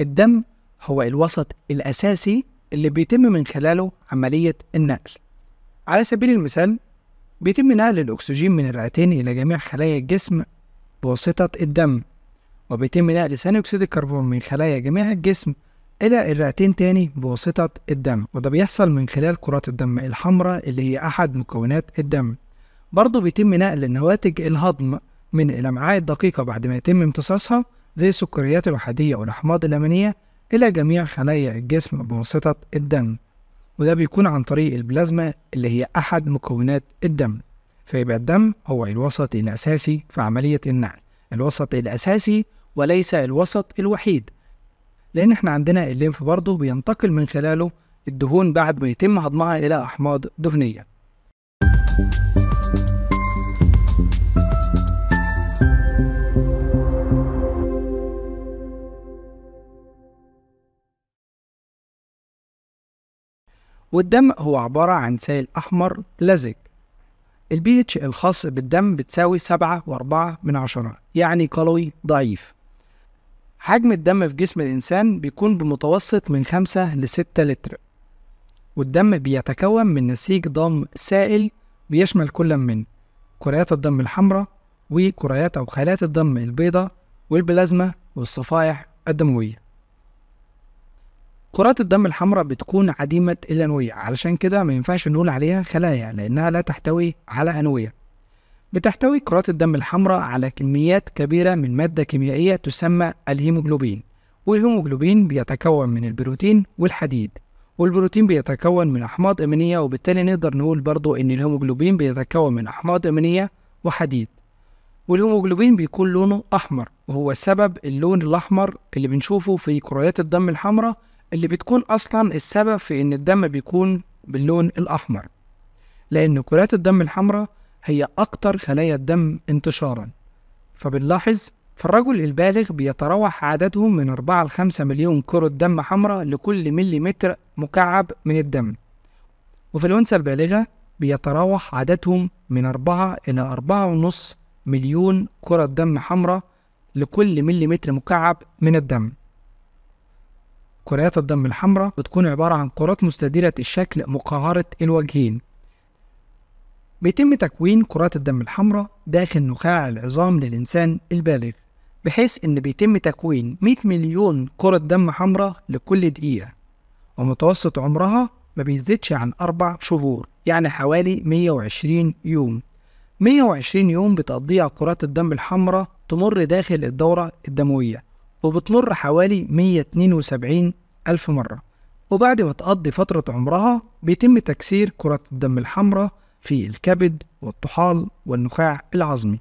الدم هو الوسط الأساسي اللي بيتم من خلاله عملية النقل على سبيل المثال بيتم نقل الأكسجين من الرئتين إلى جميع خلايا الجسم بواسطة الدم وبيتم نقل ثاني أكسيد الكربون من خلايا جميع الجسم إلى الرئتين تاني بواسطة الدم وده بيحصل من خلال كرات الدم الحمراء اللي هي أحد مكونات الدم برضه بيتم نقل نواتج الهضم من الأمعاء الدقيقة بعد ما يتم امتصاصها زي السكريات الوحدية والأحماض الأمينية إلى جميع خلايا الجسم بواسطة الدم وده بيكون عن طريق البلازما اللي هي أحد مكونات الدم فيبقى الدم هو الوسط الأساسي في عملية النقل الوسط الأساسي وليس الوسط الوحيد لأن احنا عندنا الليمف برضه بينتقل من خلاله الدهون بعد ما يتم هضمها إلى أحماض دهنية والدم هو عبارة عن سائل أحمر لزج الـ اتش الخاص بالدم بتساوي سبعة وأربعة من عشرة يعني كالوي ضعيف حجم الدم في جسم الإنسان بيكون بمتوسط من خمسة لستة لتر والدم بيتكون من نسيج ضم سائل بيشمل كل من كريات الدم الحمراء وكريات أو خلايا الدم البيضاء والبلازما والصفائح الدموية كرات الدم الحمراء بتكون عديمة الأنوية علشان كده ما ينفعش نقول عليها خلايا لأنها لا تحتوي على أنوية بتحتوي كرات الدم الحمراء على كميات كبيرة من مادة كيميائية تسمى الهيموجلوبين والهيموجلوبين بيتكون من البروتين والحديد والبروتين بيتكون من أحماض أمينية وبالتالي نقدر نقول برضو إن الهيموجلوبين بيتكون من أحماض أمينية وحديد والهيموجلوبين بيكون لونه أحمر وهو سبب اللون الأحمر اللي بنشوفه في كريات الدم الحمراء اللي بتكون أصلا السبب في إن الدم بيكون باللون الأحمر لأن كرات الدم الحمراء هي أكتر خلايا الدم انتشارا فبنلاحظ فالرجل البالغ بيتراوح عددهم من 4 ل 5 مليون كرة دم حمراء لكل متر مكعب من الدم وفي الأنثى البالغة بيتراوح عددهم من 4 إلى 4.5 مليون كرة دم حمراء لكل متر مكعب من الدم كريات الدم الحمراء بتكون عبارة عن كرات مستديرة الشكل مقعرة الوجهين بيتم تكوين كرات الدم الحمراء داخل نخاع العظام للإنسان البالغ بحيث إن بيتم تكوين 100 مليون كرة دم حمراء لكل دقيقة ومتوسط عمرها ما بيزيدش عن أربع شهور يعني حوالي 120 يوم 120 يوم بتقضيها كرات الدم الحمراء تمر داخل الدورة الدموية وبتمر حوالي 172 ألف مرة وبعد ما تقضي فترة عمرها بيتم تكسير كرة الدم الحمراء في الكبد والطحال والنخاع العظمي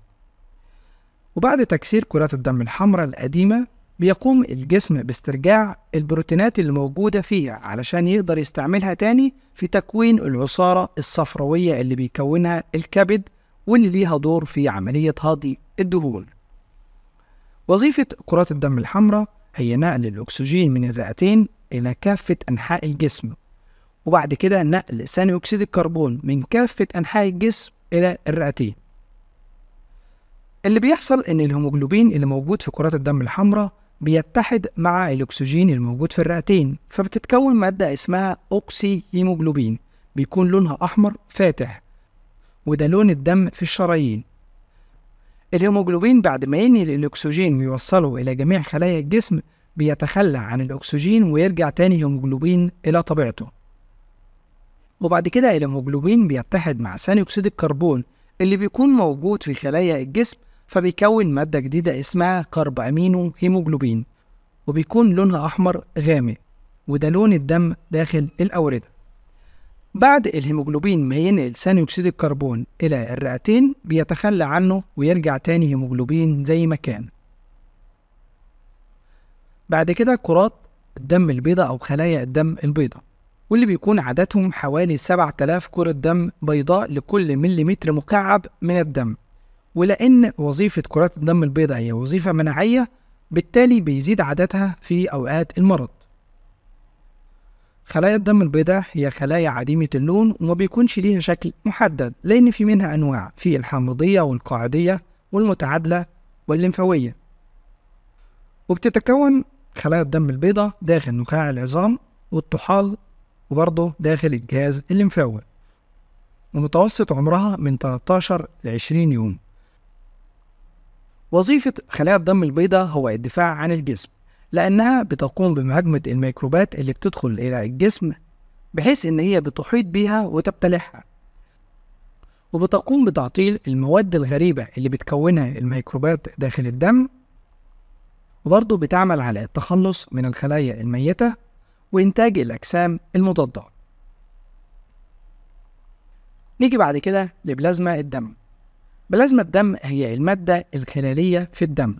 وبعد تكسير كرات الدم الحمراء القديمة بيقوم الجسم باسترجاع البروتينات اللي موجودة فيها علشان يقدر يستعملها تاني في تكوين العصارة الصفروية اللي بيكونها الكبد واللي ليها دور في عملية هضم الدهون وظيفة كرات الدم الحمراء هي نقل الأكسجين من الرئتين إلى كافة أنحاء الجسم وبعد كده نقل ثاني أكسيد الكربون من كافة أنحاء الجسم إلى الرئتين اللي بيحصل إن الهيموجلوبين اللي موجود في كرات الدم الحمراء بيتحد مع الأكسجين الموجود في الرئتين فبتتكون مادة اسمها أوكسي هيموجلوبين بيكون لونها أحمر فاتح وده لون الدم في الشرايين الهيموجلوبين بعد ما ينهي الأكسجين ويوصله إلى جميع خلايا الجسم بيتخلى عن الأكسجين ويرجع تاني هيموجلوبين إلى طبيعته وبعد كده الهيموجلوبين بيتحد مع ثاني أكسيد الكربون اللي بيكون موجود في خلايا الجسم فبيكون مادة جديدة اسمها كرب أمينو هيموجلوبين وبيكون لونها أحمر غامق وده لون الدم داخل الأوردة بعد الهيموجلوبين ما ينقل ثاني أكسيد الكربون إلى الرئتين بيتخلى عنه ويرجع تاني هيموجلوبين زي ما كان بعد كده كرات الدم البيضاء أو خلايا الدم البيضاء واللي بيكون عددهم حوالي 7000 كرة دم بيضاء لكل مليمتر مكعب من الدم ولأن وظيفة كرات الدم البيضاء هي وظيفة مناعية بالتالي بيزيد عددها في أوقات المرض خلايا الدم البيضاء هي خلايا عديمة اللون وما بيكونش ليها شكل محدد لأن في منها أنواع في الحامضية والقاعدية والمتعادلة والليمفاوية وبتتكون خلايا الدم البيضاء داخل نخاع العظام والطحال وبرضه داخل الجهاز الليمفاوي ومتوسط عمرها من 13 ل 20 يوم وظيفة خلايا الدم البيضاء هو الدفاع عن الجسم لأنها بتقوم بمهاجمة الميكروبات اللي بتدخل إلى الجسم بحيث إن هي بتحيط بيها وتبتلعها وبتقوم بتعطيل المواد الغريبة اللي بتكونها الميكروبات داخل الدم وبرضه بتعمل على التخلص من الخلايا الميتة وإنتاج الأجسام المضادة نيجي بعد كده لبلازما الدم بلازما الدم هي المادة الخلالية في الدم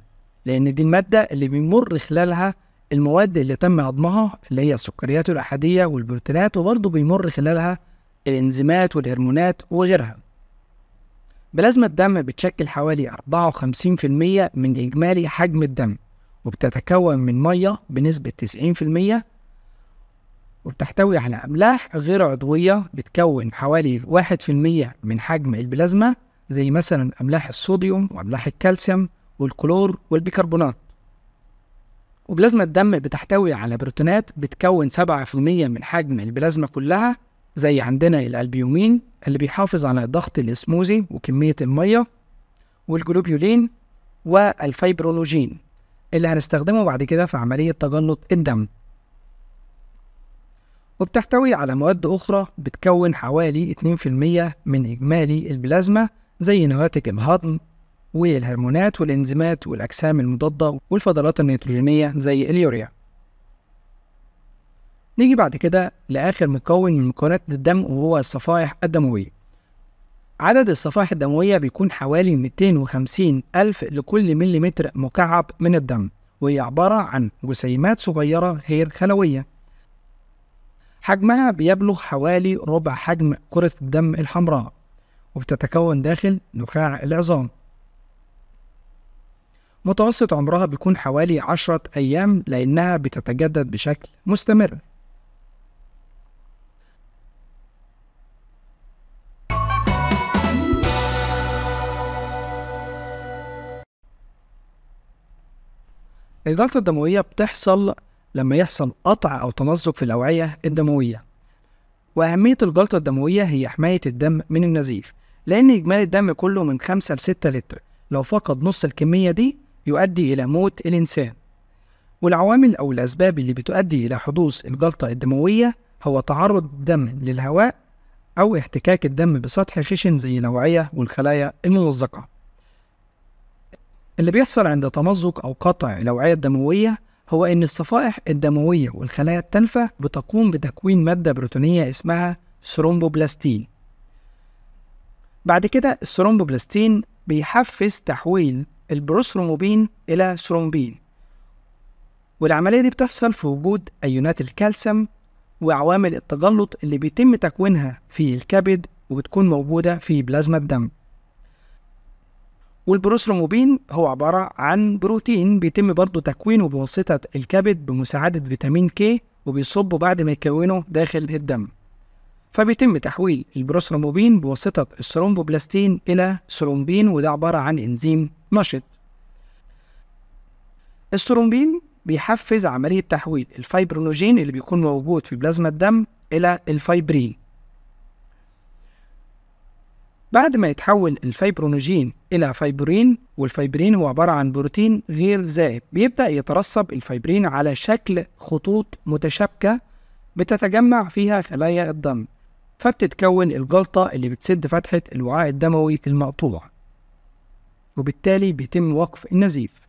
لان دي الماده اللي بيمر خلالها المواد اللي تم هضمها اللي هي السكريات الاحاديه والبروتينات وبرضه بيمر خلالها الانزيمات والهرمونات وغيرها بلازما الدم بتشكل حوالي 54% من إجمالي حجم الدم وبتتكون من مية بنسبة 90% وبتحتوي على أملاح غير عضوية بتكون حوالي 1% من حجم البلازما زي مثلا أملاح الصوديوم وأملاح الكالسيوم والكلور والبيكربونات وبلازما الدم بتحتوي على بروتينات بتكون 7% من حجم البلازما كلها زي عندنا الألبيومين اللي بيحافظ على ضغط الإسموزي وكمية المية والجلوبيولين والفيبرولوجين اللي هنستخدمه بعد كده في عملية تجلط الدم وبتحتوي على مواد أخرى بتكون حوالي 2% من إجمالي البلازما زي نواتج الهضم والهرمونات والإنزيمات والأجسام المضادة والفضلات النيتروجينية زي اليوريا نيجي بعد كده لآخر مكون من مكونات الدم وهو الصفائح الدموية عدد الصفائح الدموية بيكون حوالي 250 ألف لكل مليمتر مكعب من الدم وهي عبارة عن جسيمات صغيرة غير خلوية حجمها بيبلغ حوالي ربع حجم كرة الدم الحمراء وبتتكون داخل نخاع العظام متوسط عمرها بيكون حوالي عشرة أيام لأنها بتتجدد بشكل مستمر الجلطة الدموية بتحصل لما يحصل قطع أو تمزق في الأوعية الدموية وأهمية الجلطة الدموية هي حماية الدم من النزيف لأن إجمالي الدم كله من خمسة لستة لتر لو فقد نص الكمية دي يؤدي إلى موت الإنسان والعوامل أو الأسباب اللي بتؤدي إلى حدوث الجلطة الدموية هو تعرض الدم للهواء أو احتكاك الدم بسطح خشن زي الأوعية والخلايا الممزقة اللي بيحصل عند تمزق أو قطع الأوعية الدموية هو إن الصفائح الدموية والخلايا التالفة بتقوم بتكوين مادة بروتونية اسمها ثرومبوبلاستين بعد كده الثرومبوبلاستين بيحفز تحويل البروثرومبين إلى ثرومبين والعملية دي بتحصل في وجود أيونات الكالسيوم وعوامل التجلط اللي بيتم تكوينها في الكبد وبتكون موجودة في بلازما الدم والبروثرومبين هو عبارة عن بروتين بيتم برضه تكوينه بواسطة الكبد بمساعدة فيتامين كي وبيصبه بعد ما يكونه داخل الدم فبيتم تحويل البروثرومبين بواسطة الثرومبوبلاستين إلى ثرومبين وده عبارة عن إنزيم نشط السرومبين بيحفز عملية تحويل الفايبرونوجين اللي بيكون موجود في بلازما الدم إلى الفايبرين بعد ما يتحول الفايبرونوجين إلى فايبرين والفايبرين هو عبارة عن بروتين غير زائد بيبدأ يترسب الفايبرين على شكل خطوط متشابكة بتتجمع فيها خلايا الدم فبتتكون الجلطة اللي بتسد فتحة الوعاء الدموي المقطوع وبالتالي بيتم وقف النزيف